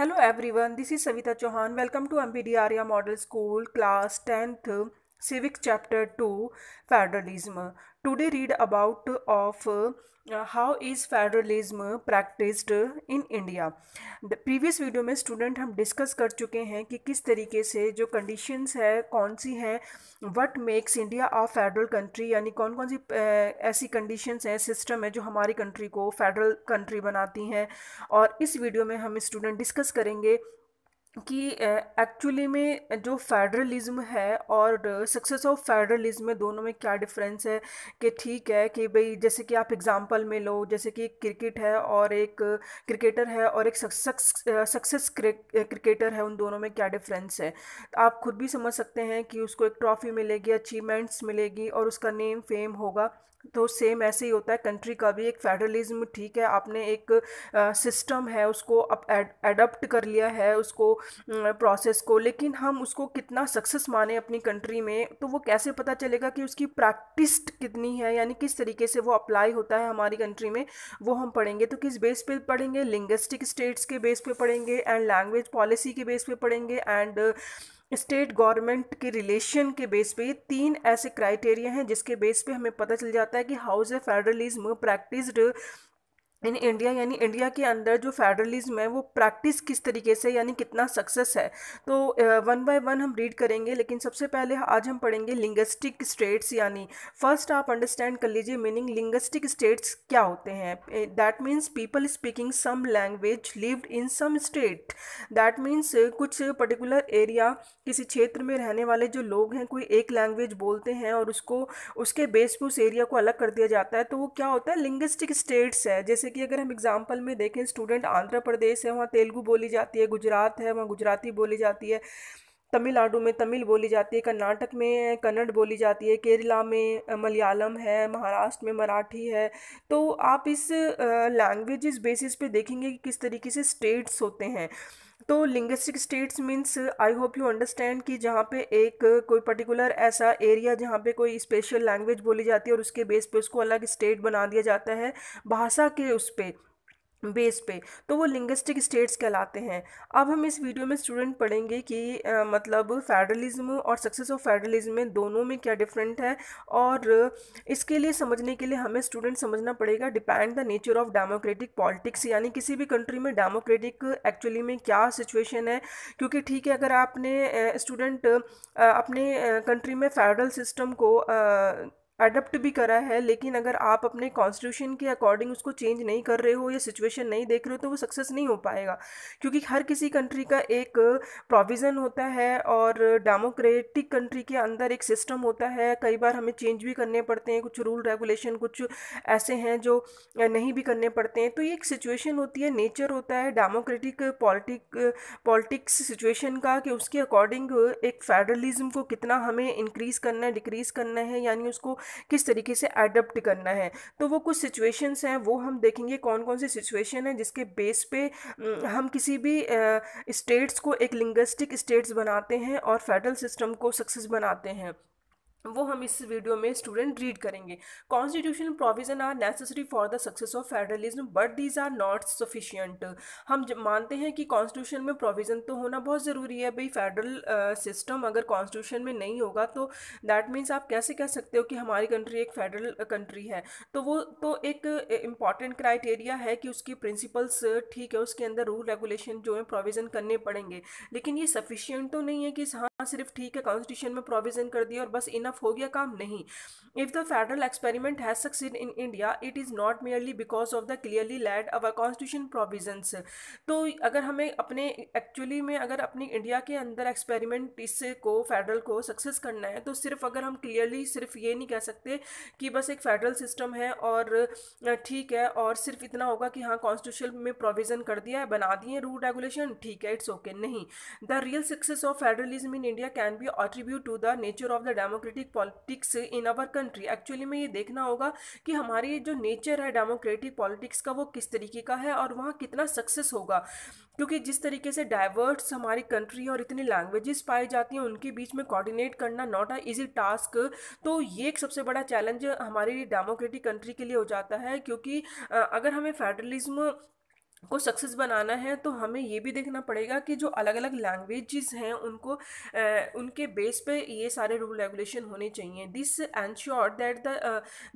Hello everyone, this is Savita Chauhan. Welcome to MPD Arya Model School, Class 10th, Civics Chapter 2, Federalism. Today read about of how is federalism practised in India previous video में student हम discuss कर चुके हैं कि किस तरीके से जो कंडीशंस है कौन सी हैं what makes India a federal country यानी कौन कौन सी ऐसी कंडीशंस हैं सिस्टम है जो हमारी कंट्री को फेडरल कंट्री बनाती हैं और इस वीडियो में हम स्टूडेंट डिस्कस करेंगे कि एक्चुअली में जो फेडरलिज्म है और सक्सेस ऑफ फेडरलिज्म में दोनों में क्या डिफरेंस है कि ठीक है कि भाई जैसे कि आप एग्जांपल में लो जैसे कि क्रिकेट है और एक क्रिकेटर है और एक सक्सेस क्रिकेटर है उन दोनों में क्या डिफरेंस है आप खुद भी समझ सकते हैं कि उसको एक ट्रॉफ़ी मिलेगी अचीवमेंट्स मिलेगी और उसका नेम फेम होगा तो सेम ऐसे ही होता है कंट्री का भी एक फेडरलिज्म ठीक है आपने एक सिस्टम है उसको अब एडप्ट कर लिया है उसको प्रोसेस को लेकिन हम उसको कितना सक्सेस माने अपनी कंट्री में तो वो कैसे पता चलेगा कि उसकी प्रैक्टिस कितनी है यानी किस तरीके से वो अप्लाई होता है हमारी कंट्री में वो हम पढ़ेंगे तो किस बेस पे पढ़ेंगे लिंग्विस्टिक स्टेट्स के बेस पे पढ़ेंगे एंड लैंग्वेज पॉलिसी के बेस पे पढ़ेंगे एंड स्टेट गवर्नमेंट के रिलेशन के बेस पे तीन ऐसे क्राइटेरिया हैं जिसके बेस पे हमें पता चल जाता है कि how's a federalism practised in India यानी इंडिया के अंदर जो फेडरलिज्म है वो प्रैक्टिस किस तरीके से यानी कितना सक्सेस है तो वन बाय वन हम रीड करेंगे लेकिन सबसे पहले आज हम पढ़ेंगे लिंग्विस्टिक स्टेट्स यानी फर्स्ट आप अंडरस्टैंड कर लीजिए मीनिंग लिंग्विस्टिक स्टेट्स क्या होते हैं that means people speaking some language lived in some state that means कुछ पर्टिकुलर एरिया किसी क्षेत्र में रहने वाले जो लोग हैं कोई एक लैंग्वेज बोलते हैं और उसको उसके बेस उस एरिया को अलग कर दिया जाता है तो वो क्या होता है लिंग्विस्टिक स्टेट्स है जैसे जैसे कि अगर हम एग्जाम्पल में देखें स्टूडेंट आंध्र प्रदेश है वहाँ तेलुगू बोली जाती है गुजरात है वहाँ गुजराती बोली जाती है तमिलनाडु में तमिल बोली जाती है कर्नाटक में कन्नड़ बोली जाती है केरला में मलयालम है महाराष्ट्र में मराठी है तो आप इस लैंग्वेजेस बेसिस पे देखेंगे कि किस तरीके से स्टेट्स होते हैं तो linguistic states means I hope you understand कि जहाँ पे एक कोई पर्टिकुलर ऐसा एरिया जहाँ पे कोई स्पेशल लैंग्वेज बोली जाती है और उसके बेस पे उसको अलग स्टेट बना दिया जाता है भाषा के उस पर बेस पे तो वो लिंग्विस्टिक स्टेट्स कहलाते हैं अब हम इस वीडियो में स्टूडेंट पढ़ेंगे कि आ, मतलब फेडरलिज्म और सक्सेस ऑफ फेडरलिज्म में दोनों में क्या डिफरेंट है और इसके लिए समझने के लिए हमें स्टूडेंट समझना पड़ेगा depend the nature of democratic politics यानी किसी भी कंट्री में डेमोक्रेटिक एक्चुअली में क्या सिचुएशन है क्योंकि ठीक है अगर आपने स्टूडेंट अपने कंट्री में फेडरल सिस्टम को आ, अडप्ट भी करा है लेकिन अगर आप अपने कॉन्स्टिट्यूशन के अकॉर्डिंग उसको चेंज नहीं कर रहे हो या सिचुएशन नहीं देख रहे हो तो वो सक्सेस नहीं हो पाएगा क्योंकि हर किसी कंट्री का एक प्रोविज़न होता है और डेमोक्रेटिक कंट्री के अंदर एक सिस्टम होता है कई बार हमें चेंज भी करने पड़ते हैं कुछ रूल रेगुलेशन कुछ ऐसे हैं जो नहीं भी करने पड़ते हैं तो ये एक सिचुएशन होती है नेचर होता है डेमोक्रेटिक पॉलिटिक पॉलिटिक्स सिचुएशन का कि उसके अकॉर्डिंग एक फेडरलिज्म को कितना हमें इंक्रीज़ करना है डिक्रीज़ करना है यानी उसको किस तरीके से एडप्ट करना है तो वो कुछ सिचुएशंस हैं वो हम देखेंगे कौन कौन सी सिचुएशन है जिसके बेस पे हम किसी भी स्टेट्स को एक लिंग्विस्टिक स्टेट्स बनाते हैं और फेडरल सिस्टम को सक्सेस बनाते हैं वो हम इस वीडियो में स्टूडेंट रीड करेंगे constitutional provision are necessary for the success of federalism but these are not sufficient हम मानते हैं कि कॉन्स्टिट्यूशन में प्रोविज़न तो होना बहुत ज़रूरी है भाई फेडरल सिस्टम अगर कॉन्स्टिट्यूशन में नहीं होगा तो दैट मीन्स आप कैसे कह सकते हो कि हमारी कंट्री एक फेडरल कंट्री है तो वो तो एक इम्पॉर्टेंट क्राइटेरिया है कि उसकी प्रिंसिपल्स ठीक है उसके अंदर रूल रेगुलेशन जो है प्रोविज़न करने पड़ेंगे लेकिन ये सफिशियंट तो नहीं है कि हाँ सिर्फ ठीक है कॉन्स्टिट्यूशन में प्रोविज़न कर दिया और बस इन इनफ हो गया काम नहीं if the federal experiment has succeeded in India it is not merely because of the clearly laid our constitution provisions तो अगर हमें अपने एक्चुअली में अगर अपनी इंडिया के अंदर एक्सपेरिमेंट इससे को फेडरल को सक्सेस करना है तो सिर्फ अगर हम क्लियरली सिर्फ ये नहीं कह सकते कि बस एक फेडरल सिस्टम है और ठीक है और सिर्फ इतना होगा कि हाँ कॉन्स्टिट्यूशन में प्रोविज़न कर दिया है बना दिए रूल रेगुलेशन ठीक है इट्स ओके okay, नहीं the real success of federalism in India can be attribute to the nature of the democratic democratic politics in our country actually में ये देखना होगा कि हमारी जो नेचर है डेमोक्रेटिक पॉलिटिक्स का वो किस तरीके का है और वहाँ कितना सक्सेस होगा क्योंकि जिस तरीके से डाइवर्स हमारी कंट्री और इतनी लैंग्वेजेस पाई जाती हैं उनके बीच में कोऑर्डिनेट करना नॉट अ इजी टास्क तो ये एक सबसे बड़ा चैलेंज हमारी डेमोक्रेटिक कंट्री के लिए हो जाता है क्योंकि अगर हमें फेडरलिज्म को सक्सेस बनाना है तो हमें ये भी देखना पड़ेगा कि जो अलग अलग लैंग्वेजेस हैं उनको ए, उनके बेस पे ये सारे रूल रेगुलेशन होने चाहिए this ensure that the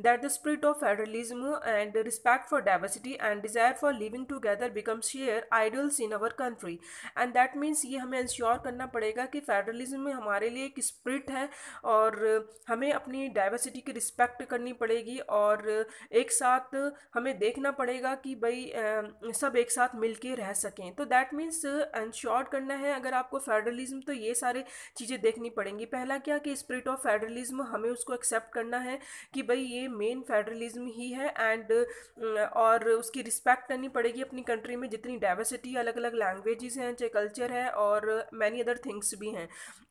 that the spirit of federalism and respect for diversity and desire for living together becomes share ideals in our country and that means ये हमें इंश्योर करना पड़ेगा कि फेडरलिज्म में हमारे लिए एक स्प्रिट है और हमें अपनी डाइवर्सिटी की रिस्पेक्ट करनी पड़ेगी और एक साथ हमें देखना पड़ेगा कि भाई सब सब एक साथ मिल के रह सकें तो दैट मीन्स इंश्योर करना है अगर आपको फेडरलिज्म तो ये सारे चीज़ें देखनी पड़ेंगी पहला क्या कि स्प्रिट ऑफ फेडरलिज्म हमें उसको एक्सेप्ट करना है कि भाई ये मेन फेडरलिज्म ही है एंड और उसकी रिस्पेक्ट करनी पड़ेगी अपनी कंट्री में जितनी डाइवर्सिटी अलग अलग लैंग्वेजेस हैं चाहे कल्चर है और मैनी अदर थिंग्स भी हैं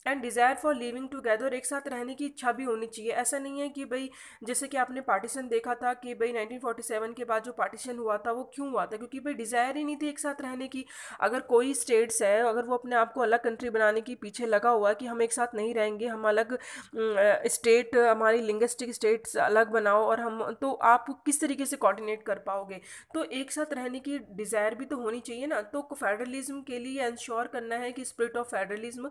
and desire for living together एक साथ रहने की इच्छा भी होनी चाहिए ऐसा नहीं है कि भाई जैसे कि आपने पार्टीशन देखा था कि भाई 1947 के बाद जो पार्टीशन हुआ था वो क्यों हुआ था क्योंकि भाई डिज़ायर ही नहीं थी एक साथ रहने की अगर कोई स्टेट्स है अगर वो अपने आप को अलग कंट्री बनाने की पीछे लगा हुआ है कि हम एक साथ नहीं रहेंगे हम अलग स्टेट हमारी लिंग्विस्टिक स्टेट्स अलग बनाओ और हम तो आप किस तरीके से कोऑर्डिनेट कर पाओगे तो एक साथ रहने की डिज़ायर भी तो होनी चाहिए ना तो फेडरलिज्म के लिए इंश्योर करना है कि स्प्रिट ऑफ फेडरलिज्म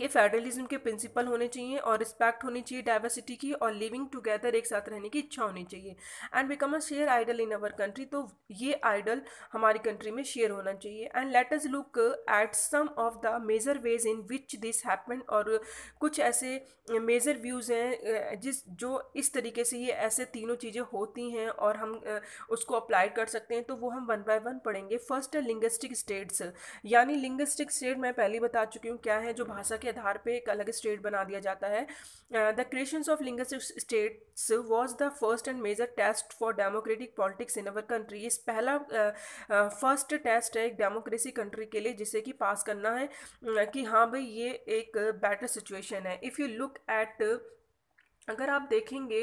ये फेडरलिज्म के प्रिंसिपल होने चाहिए और रिस्पेक्ट होनी चाहिए डाइवर्सिटी की और लिविंग टुगेदर एक साथ रहने की इच्छा होनी चाहिए and become a share ideal in our country तो ये आइडल हमारी कंट्री में शेयर होना चाहिए and let us look at some of the major ways in which this happen और कुछ ऐसे मेजर व्यूज़ हैं जिस जो इस तरीके से ये ऐसे तीनों चीज़ें होती हैं और हम उसको अप्लाई कर सकते हैं तो वो हम वन बाय वन पढ़ेंगे फर्स्ट है लिंग्विस्टिक स्टेट्स यानी लिंग्विस्टिक स्टेट मैं पहले बता चुकी हूँ क्या है जो भाषा के आधार पे एक अलग स्टेट बना दिया जाता है the creation of linguistic states was the first and major test for democratic politics in our country इस पहला फर्स्ट uh, टेस्ट है एक डेमोक्रेसी कंट्री के लिए जिसे कि पास करना है कि हाँ भाई ये एक बेटर सिचुएशन है इफ़ यू लुक एट अगर आप देखेंगे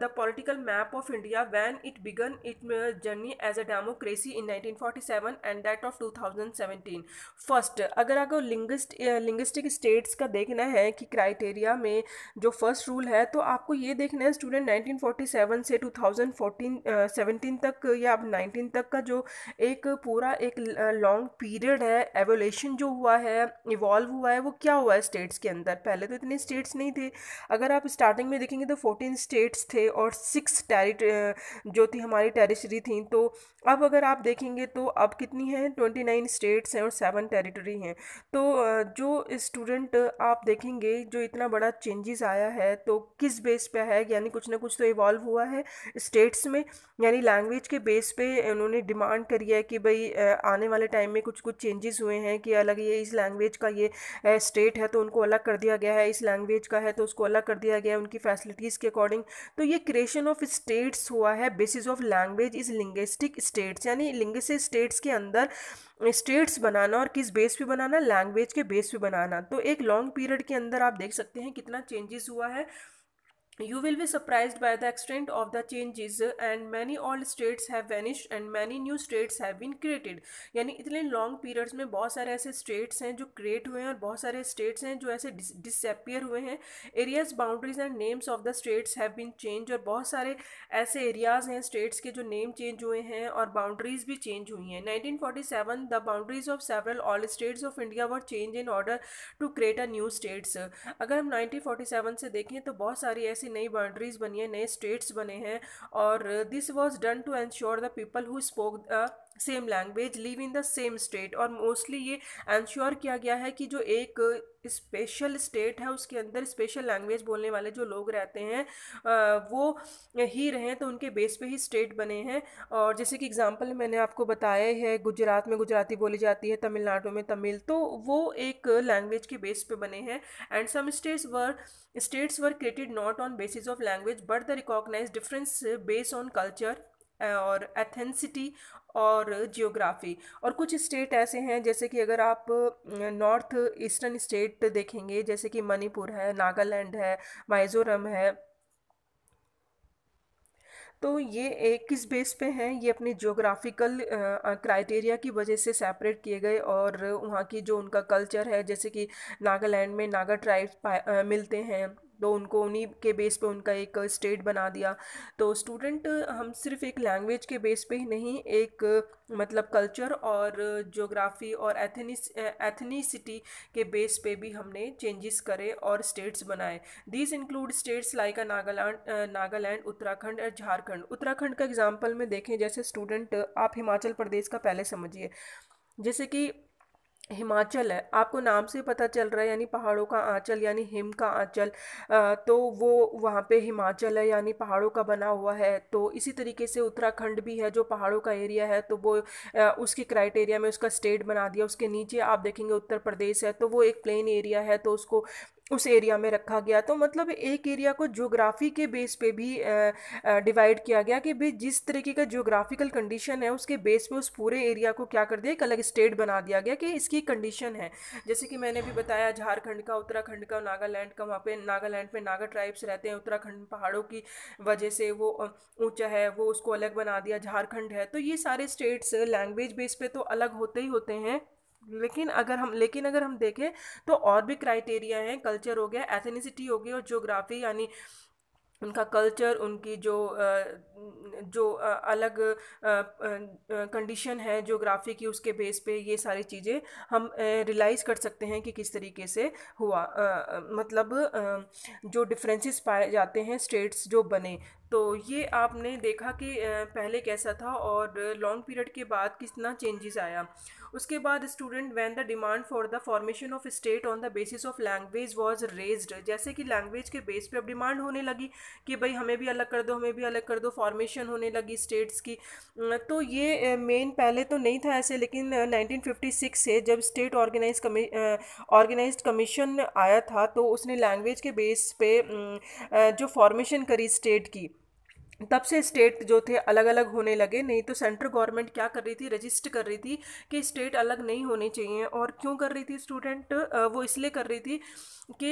the political map of India when it began it journey as a democracy in 1947 and that of 2017 first अगर आपको लिंग्विस्ट लिंग्विस्टिक स्टेट्स का देखना है कि क्राइटेरिया में जो फर्स्ट रूल है तो आपको ये देखना है स्टूडेंट 1947 से 2014 17 तक या अब 19 तक का जो एक पूरा एक लॉन्ग पीरियड है एवोल्यूशन जो हुआ है इवॉल्व हुआ है वो क्या हुआ है स्टेट्स के अंदर पहले तो इतने स्टेट्स नहीं थे अगर आप स्टार्ट स्टार्टिंग में देखेंगे तो फोर्टीन स्टेट्स थे और सिक्स टेरिट जो थी हमारी टेरिटरी थी तो अब अगर आप देखेंगे तो अब कितनी हैं ट्वेंटी नाइन स्टेट्स हैं और सेवन टेरिटरी हैं तो जो स्टूडेंट आप देखेंगे जो इतना बड़ा चेंजेस आया है तो किस बेस पे है यानी कुछ ना कुछ तो इवॉल्व हुआ है स्टेट्स में यानी लैंग्वेज के बेस पे उन्होंने डिमांड करी है कि भाई आने वाले टाइम में कुछ कुछ चेंजेस हुए हैं कि अलग ये इस लैंग्वेज का ये स्टेट है तो उनको अलग कर दिया गया है इस लैंग्वेज का है तो उसको अलग कर दिया गया है उनकी फैसिलिटीज़ के अकॉर्डिंग तो ये क्रिएशन ऑफ स्टेट्स हुआ है basis of language is linguistic states यानी लिंग्विस स्टेट्स के अंदर स्टेट्स बनाना और किस बेस पे बनाना लैंग्वेज के बेस पे बनाना तो एक लॉन्ग पीरियड के अंदर आप देख सकते हैं कितना चेंजेस हुआ है You will be surprised by the extent of the changes and many old states have vanished and many new states have been created यानी इतने लॉन्ग पीरियड्स में बहुत सारे ऐसे स्टेट्स हैं जो क्रिएट हुए हैं और बहुत सारे स्टेट्स हैं जो ऐसे डिसअपियर हुए हैं areas boundaries and names of the states have been change और बहुत सारे ऐसे एरियाज हैं स्टेट्स के जो नेम चेंज हुए हैं और बाउंड्रीज भी चेंज हुई हैं 1947 the boundaries of several all states of India were change in order to create a new states अगर हम 1947 से देखें तो बहुत सारी ऐसी सी नई बाउंड्रीज बनी है नए स्टेट्स बने हैं और this was done to ensure the people who spoke the same language live in the same state और मोस्टली ये एंश्योर किया गया है कि जो एक स्पेशल स्टेट है उसके अंदर स्पेशल लैंग्वेज बोलने वाले जो लोग रहते हैं वो ही रहें तो उनके बेस पे ही स्टेट बने हैं और जैसे कि एग्जांपल मैंने आपको बताया है गुजरात में गुजराती बोली जाती है तमिलनाडु में तमिल तो वो एक लैंग्वेज के बेस पे बने हैं and some states were states were created not on basis of language but the recognise difference base on culture और एथेंसिटी और जियोग्राफी और कुछ स्टेट ऐसे हैं जैसे कि अगर आप नॉर्थ ईस्टर्न स्टेट देखेंगे जैसे कि मणिपुर है नागालैंड है मिजोरम है तो ये एक किस बेस पे हैं ये अपने जोग्राफिकल क्राइटेरिया की वजह से सेपरेट किए गए और वहाँ की जो उनका कल्चर है जैसे कि नागालैंड में नागा ट्राइब्स मिलते हैं तो उनको उन्हीं के बेस पे उनका एक स्टेट बना दिया तो स्टूडेंट हम सिर्फ एक लैंग्वेज के बेस पे ही नहीं एक मतलब कल्चर और जोग्राफ़ी और एथनी एथनीसिटी के बेस पे भी हमने चेंजेस करे और स्टेट्स बनाए these include states like Nagaland Nagaland Uttarakhand और झारखंड उत्तराखंड का एग्जाम्पल में देखें जैसे स्टूडेंट आप हिमाचल प्रदेश का पहले समझिए जैसे कि हिमाचल है आपको नाम से पता चल रहा है यानी पहाड़ों का आंचल यानी हिम का आंचल तो वो वहाँ पे हिमाचल है यानी पहाड़ों का बना हुआ है तो इसी तरीके से उत्तराखंड भी है जो पहाड़ों का एरिया है तो वो उसके क्राइटेरिया में उसका स्टेट बना दिया उसके नीचे आप देखेंगे उत्तर प्रदेश है तो वो एक प्लेन एरिया है तो उसको उस एरिया में रखा गया तो मतलब एक एरिया को जोग्राफ़ी के बेस पे भी डिवाइड किया गया कि भाई जिस तरीके का जोग्राफिकल कंडीशन है उसके बेस पे उस पूरे एरिया को क्या कर दिया एक अलग स्टेट बना दिया गया कि इसकी कंडीशन है जैसे कि मैंने भी बताया झारखंड का उत्तराखंड का नागालैंड का वहाँ पे नागालैंड में नागा ट्राइब्स रहते हैं उत्तराखंड पहाड़ों की वजह से वो ऊँचा है वो उसको अलग बना दिया झारखंड है तो ये सारे स्टेट्स लैंग्वेज बेस पे तो अलग होते ही होते हैं लेकिन अगर हम लेकिन अगर हम देखें तो और भी क्राइटेरिया हैं कल्चर हो गया एथेनिसिटी हो गई और जोग्राफी यानी उनका कल्चर उनकी जो जो अलग कंडीशन है जोग्राफी की उसके बेस पे ये सारी चीज़ें हम रियलाइज़ कर सकते हैं कि किस तरीके से हुआ मतलब जो डिफरेंसेस पाए जाते हैं स्टेट्स जो बने तो ये आपने देखा कि पहले कैसा था और लॉन्ग पीरियड के बाद कितना चेंजेस आया उसके बाद student when the demand for the formation of state on the basis of language was raised जैसे कि लैंग्वेज के बेस पे अब डिमांड होने लगी कि भाई हमें भी अलग कर दो हमें भी अलग कर दो फॉर्मेशन होने लगी स्टेट्स की तो ये मेन पहले तो नहीं था ऐसे लेकिन नाइनटीन से जब स्टेट ऑर्गेनाइज कमी ऑर्गेनाइज कमीशन आया था तो उसने लैंग्वेज के बेस पे जो फॉर्मेशन करी स्टेट की तब से स्टेट जो थे अलग अलग होने लगे नहीं तो सेंट्रल गवर्नमेंट क्या कर रही थी रजिस्टर कर रही थी कि स्टेट अलग नहीं होने चाहिए और क्यों कर रही थी स्टूडेंट वो इसलिए कर रही थी कि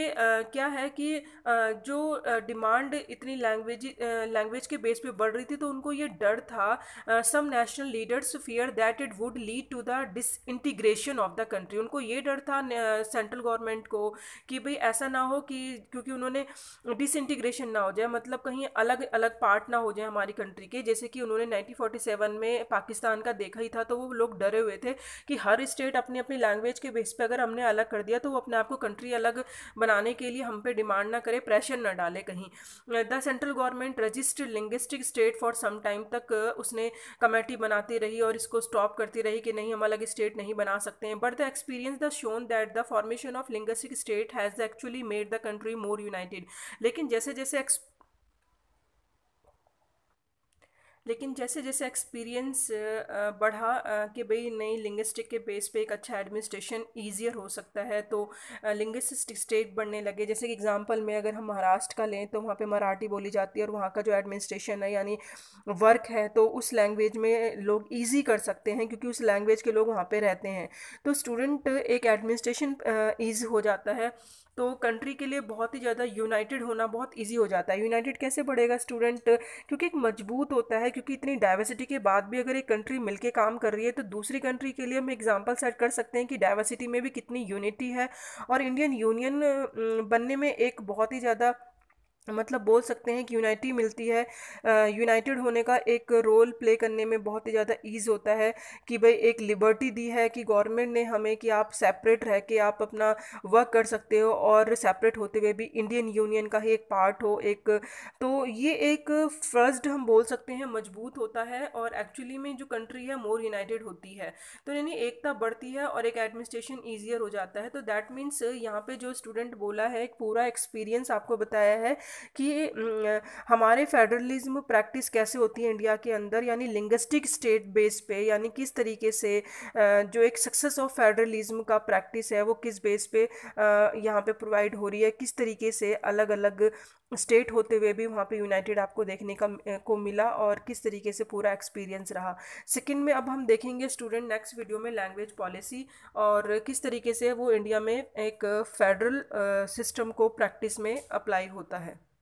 क्या है कि जो डिमांड इतनी लैंग्वेज लैंग्वेज के बेस पे बढ़ रही थी तो उनको ये डर था some national leaders fear that it would lead to the disintegration of the country उनको ये डर था सेंट्रल गवर्नमेंट को कि भाई ऐसा ना हो कि क्योंकि उन्होंने डिसइंटीग्रेशन ना हो जाए मतलब कहीं अलग अलग पार्ट घटना हो जाए हमारी कंट्री की जैसे कि उन्होंने 1947 में पाकिस्तान का देखा ही था तो वो लोग डरे हुए थे कि हर स्टेट अपनी अपनी लैंग्वेज के बेस पे अगर हमने अलग कर दिया तो वो अपने आप को कंट्री अलग बनाने के लिए हम पे डिमांड ना करे प्रेशर ना डाले कहीं the central government registered linguistic state for some time तक उसने कमेटी बनाती रही और इसको स्टॉप करती रही कि नहीं हम अलग स्टेट नहीं बना सकते हैं but the experience the shown that the formation of linguistic state has actually made the country more united लेकिन जैसे जैसे लेकिन जैसे जैसे एक्सपीरियंस बढ़ा कि भाई नई लिंग्विस्टिक के बेस पे एक अच्छा एडमिनिस्ट्रेशन ईजियर हो सकता है तो लिंग्विस्टिक स्टेट बढ़ने लगे जैसे कि एग्जांपल में अगर हम महाराष्ट्र का लें तो वहाँ पे मराठी बोली जाती है और वहाँ का जो एडमिनिस्ट्रेशन है यानी वर्क है तो उस लैंग्वेज में लोग ईजी कर सकते हैं क्योंकि उस लैंग्वेज के लोग वहाँ पर रहते हैं तो स्टूडेंट एक एडमिनिस्ट्रेशन ईजी हो जाता है तो कंट्री के लिए बहुत ही ज़्यादा यूनाइटेड होना बहुत ईजी हो जाता है यूनाइटेड कैसे बढ़ेगा स्टूडेंट क्योंकि एक मजबूत होता है क्योंकि इतनी डाइवर्सिटी के बाद भी अगर एक कंट्री मिलकर काम कर रही है तो दूसरी कंट्री के लिए हम एग्जाम्पल सेट कर सकते हैं कि डाइवर्सिटी में भी कितनी यूनिटी है और इंडियन यूनियन बनने में एक बहुत ही ज़्यादा मतलब बोल सकते हैं कि यूनाइटी मिलती है यूनाइटेड होने का एक रोल प्ले करने में बहुत ही ज़्यादा ईज़ होता है कि भाई एक लिबर्टी दी है कि गवर्नमेंट ने हमें कि आप सेपरेट रह के आप अपना वर्क कर सकते हो और सेपरेट होते हुए भी इंडियन यूनियन का ही एक पार्ट हो एक तो ये एक फर्स्ट हम बोल सकते हैं मजबूत होता है और एक्चुअली में जो कंट्री है मोर यूनाइटेड होती है तो यानी एकता बढ़ती है और एक एडमिनिस्ट्रेशन ईजियर हो जाता है तो दैट मीन्स यहाँ पर जो स्टूडेंट बोला है एक पूरा एक्सपीरियंस आपको बताया है कि हमारे फेडरलिज्म प्रैक्टिस कैसे होती है इंडिया के अंदर यानी लिंग्विस्टिक स्टेट बेस पे यानी किस तरीके से जो एक सक्सेस ऑफ फेडरलिज्म का प्रैक्टिस है वो किस बेस पे यहाँ पे प्रोवाइड हो रही है किस तरीके से अलग अलग स्टेट होते हुए भी वहाँ पे यूनाइटेड आपको देखने का को मिला और किस तरीके से पूरा एक्सपीरियंस रहा सेकंड में अब हम देखेंगे स्टूडेंट नेक्स्ट वीडियो में लैंग्वेज पॉलिसी और किस तरीके से वो इंडिया में एक फेडरल सिस्टम को प्रैक्टिस में अप्लाई होता है